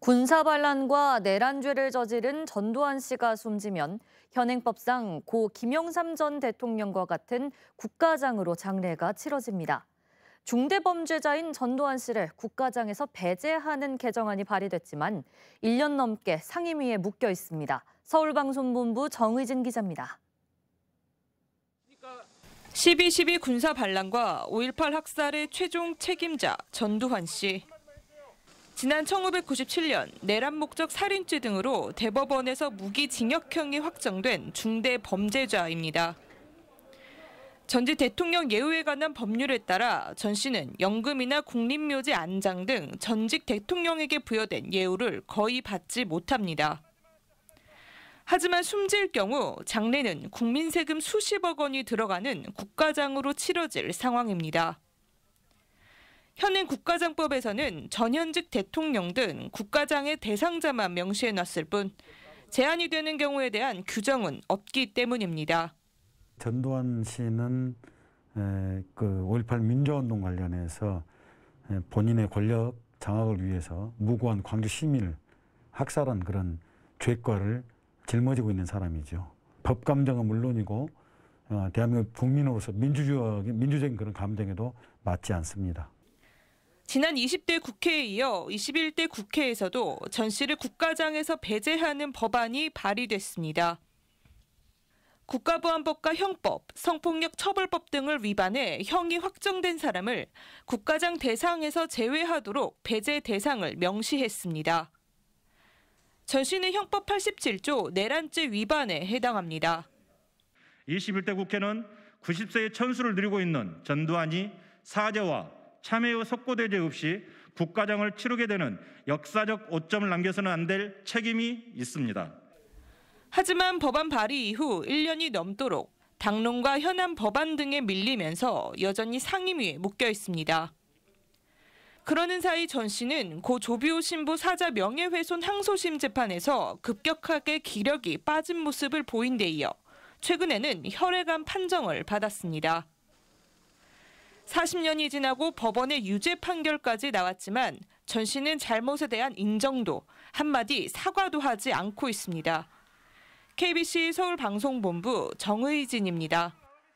군사 반란과 내란죄를 저지른 전두환 씨가 숨지면 현행법상 고 김영삼 전 대통령과 같은 국가장으로 장례가 치러집니다. 중대범죄자인 전두환 씨를 국가장에서 배제하는 개정안이 발의됐지만 1년 넘게 상임위에 묶여 있습니다. 서울방송본부 정의진 기자입니다. 12.12 군사 반란과 5.18 학살의 최종 책임자 전두환 씨. 지난 1997년 내란 목적 살인죄 등으로 대법원에서 무기징역형이 확정된 중대 범죄자입니다. 전직 대통령 예우에 관한 법률에 따라 전 씨는 연금이나 국립묘지 안장 등 전직 대통령에게 부여된 예우를 거의 받지 못합니다. 하지만 숨질 경우 장례는 국민 세금 수십억 원이 들어가는 국가장으로 치러질 상황입니다. 현행 국가장법에서는 전현직 대통령 등 국가장의 대상자만 명시해놨을 뿐 제한이 되는 경우에 대한 규정은 없기 때문입니다. 전두환 씨는 그5.18 민주화운동 관련해서 본인의 권력 장악을 위해서 무고한 광주 시민을 학살한 그런 죄과를 짊어지고 있는 사람이죠. 법 감정은 물론이고 어, 대한민국 국민으로서 민주주의 적인 그런 감정에도 맞지 않습니다. 지난 20대 국회에 이어 21대 국회에서도 전 씨를 국가장에서 배제하는 법안이 발의됐습니다. 국가보안법과 형법, 성폭력 처벌법 등을 위반해 형이 확정된 사람을 국가장 대상에서 제외하도록 배제 대상을 명시했습니다. 전 씨는 형법 87조 내란죄 위반에 해당합니다. 21대 국회는 90세의 천수를 누리고 있는 전두환이 사죄와 참회의 속고대죄 없이 국가정을 치르게 되는 역사적 오점을 남겨서는 안 될 책임이 있습니다. 하지만 법안 발의 이후 1년이 넘도록 당론과 현안 법안 등에 밀리면서 여전히 상임위에 묶여 있습니다. 그러는 사이 전 씨는 고 조비오 신부 사자 명예훼손 항소심 재판에서 급격하게 기력이 빠진 모습을 보인 데 이어 최근에는 혈액암 판정을 받았습니다. 40년이 지나고 법원의 유죄 판결까지 나왔지만 전 씨는 잘못에 대한 인정도 한마디 사과도 하지 않고 있습니다. KBC 서울방송본부 정의진입니다.